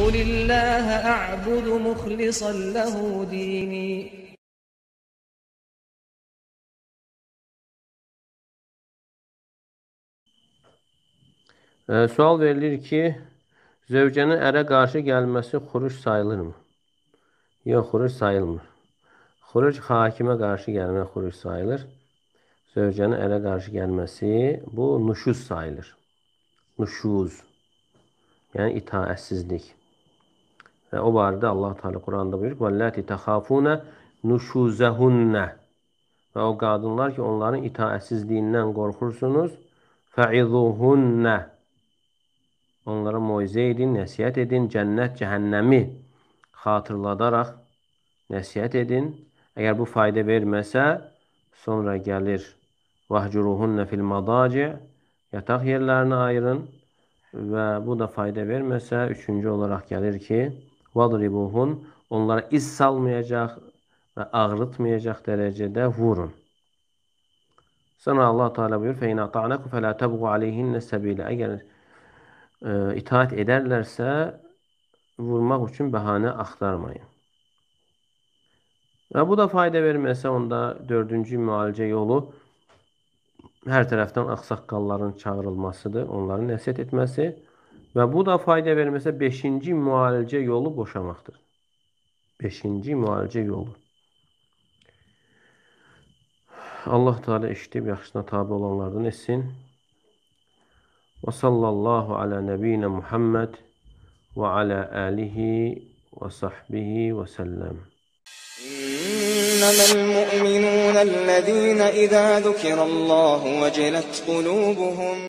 قُلِ اللّٰهَ أَعْبُدُ مُخْلِصًا لَهُ دِينِي Sual verilir ki, zövcənin ərə qarşı gəlməsi xuruc sayılırmı? Yox, xuruc sayılmır. Xuruc hakimə qarşı gəlmə xuruc sayılır. Zövcənin ərə qarşı gəlməsi bu nüşuz sayılır. Nüşuz. Yəni itaətsizlik. Və hə, o barədə Allah Teala Quranda buyurur: "Vallati takhafuna nushuzahunna" Və o qadınlar ki, onların itaətsizliyindən qorxursunuz, fa'izuhunna. Onlara moizə edin, nəsihət edin, cənnət, cəhənnəmi xatırladaraq nəsihət edin. Əgər bu fayda verməsə, sonra gəlir vahcuruhunna fil madaci yataq yerlərini ayırın və bu da fayda verməsə, üçüncü olaraq gəlir ki, vadribuhun onlara iz salmayacaq və ağrıtmayacaq dərəcədə vurun. Sonra Allah Teala buyur: "Feyna ta'naku fela tabğu aleyhinne sabila." Əgər e, itaat edərlərsə, vurmaq üçün bəhanə axtarmayın. Və bu da fayda verməsə, onda dördüncü müalicə yolu hər tərəfdən ağsaqqalların çağırılmasıdır, onları nəsihət etməsi Və bu da fayda verməsə 5-ci müalicə yolu boşamaqdır. 5-ci müalicə yolu. Allah Teala eşidib yaxşısına tabe olanlardan etsin. Və sallallahu ala nəbiyinə Muhammed və ala alihi və sahbihi və səlləm. إنما المؤمنون الذين إذا ذكر الله وجلت قلوبهم